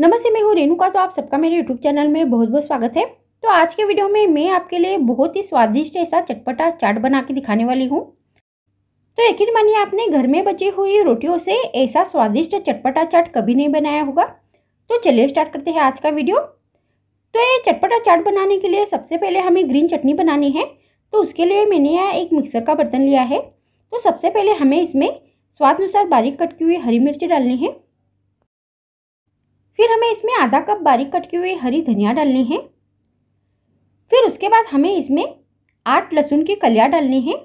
नमस्ते मैं हूँ रेणुका तो आप सबका मेरे यूट्यूब चैनल में बहुत बहुत स्वागत है तो आज के वीडियो में मैं आपके लिए बहुत ही स्वादिष्ट ऐसा चटपटा चाट बना के दिखाने वाली हूँ तो यकीन मानिए आपने घर में बची हुई रोटियों से ऐसा स्वादिष्ट चटपटा चाट कभी नहीं बनाया होगा तो चलिए स्टार्ट करते हैं आज का वीडियो तो ये चटपटा चाट बनाने के लिए सबसे पहले हमें ग्रीन चटनी बनानी है तो उसके लिए मैंने यहाँ एक मिक्सर का बर्तन लिया है तो सबसे पहले हमें इसमें स्वाद अनुसार बारीक कट की हुई हरी मिर्ची डालनी है फिर हमें इसमें आधा कप बारीक कट किए हुए हरी धनिया डालनी है फिर उसके बाद हमें इसमें आठ लहसुन की कलिया डालनी है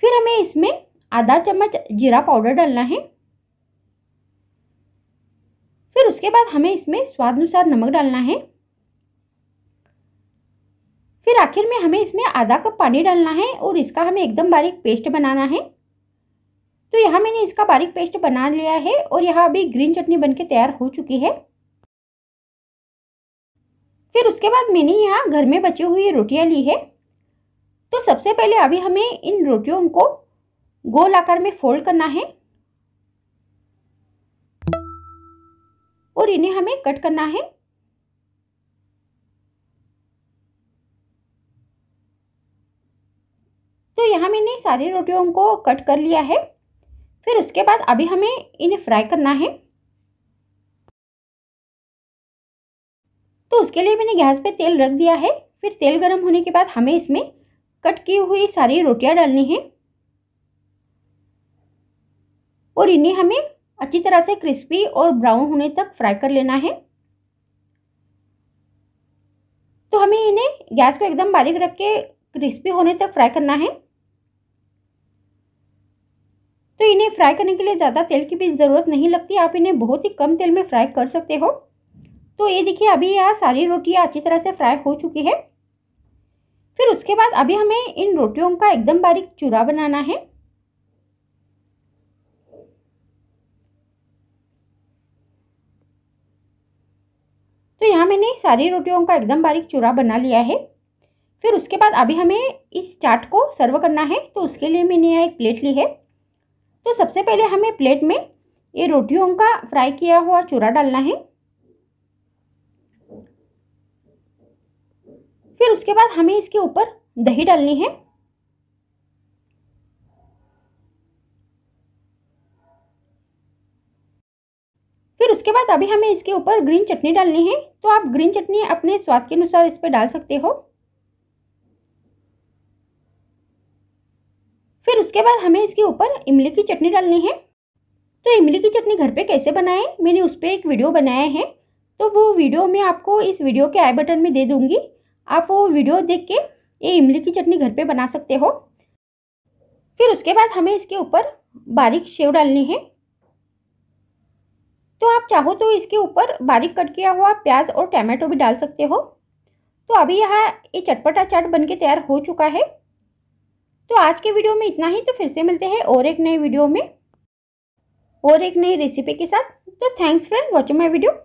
फिर हमें इसमें आधा चम्मच जीरा पाउडर डालना है फिर उसके बाद हमें इसमें स्वाद अनुसार नमक डालना है फिर आखिर में हमें इसमें आधा कप पानी डालना है और इसका हमें एकदम बारीक पेस्ट बनाना है तो यहाँ मैंने इसका बारीक पेस्ट बना लिया है और यहाँ अभी ग्रीन चटनी बन तैयार हो चुकी है फिर उसके बाद मैंने यहाँ घर में बची हुई रोटियाँ ली है तो सबसे पहले अभी हमें इन रोटियों को गोल आकार में फोल्ड करना है और इन्हें हमें कट करना है तो यहाँ मैंने सारी रोटियों को कट कर लिया है फिर उसके बाद अभी हमें इन्हें फ्राई करना है तो उसके लिए मैंने गैस पे तेल रख दिया है फिर तेल गर्म होने के बाद हमें इसमें कट की हुई सारी रोटियां डालनी है और इन्हें हमें अच्छी तरह से क्रिस्पी और ब्राउन होने तक फ्राई कर लेना है तो हमें इन्हें गैस को एकदम बारीक रख के क्रिस्पी होने तक फ्राई करना है तो इन्हें फ्राई करने के लिए ज़्यादा तेल की भी ज़रूरत नहीं लगती आप इन्हें बहुत ही कम तेल में फ्राई कर सकते हो तो ये देखिए अभी यहाँ सारी रोटियाँ अच्छी तरह से फ्राई हो चुकी है फिर उसके बाद अभी हमें इन रोटियों का एकदम बारीक चूरा बनाना है तो यहाँ मैंने सारी रोटियों का एकदम बारीक चूरा बना लिया है फिर उसके बाद अभी हमें इस चाट को सर्व करना है तो उसके लिए मैंने यहाँ एक प्लेट ली है तो सबसे पहले हमें प्लेट में ये रोटियों का फ्राई किया हुआ चूरा डालना है फिर उसके बाद हमें इसके ऊपर दही डालनी है फिर उसके बाद अभी हमें इसके ऊपर ग्रीन चटनी डालनी है तो आप ग्रीन चटनी अपने स्वाद के अनुसार इस पर डाल सकते हो उसके बाद हमें इसके ऊपर इमली की चटनी डालनी है तो इमली की चटनी घर पे कैसे बनाएं मैंने उस पर एक वीडियो बनाया है तो वो वीडियो मैं आपको इस वीडियो के आई बटन में दे दूँगी आप वो वीडियो देख के ये इमली की चटनी घर पर बना सकते हो फिर उसके बाद हमें इसके ऊपर बारीक शेव डालनी है तो आप चाहो तो इसके ऊपर बारीक कट किया हुआ प्याज और टमाटो भी डाल सकते हो तो अभी यहाँ ये चटपटा चाट बनके तैयार हो चुका है तो आज के वीडियो में इतना ही तो फिर से मिलते हैं और एक नई वीडियो में और एक नई रेसिपी के साथ तो thanks friend watching my video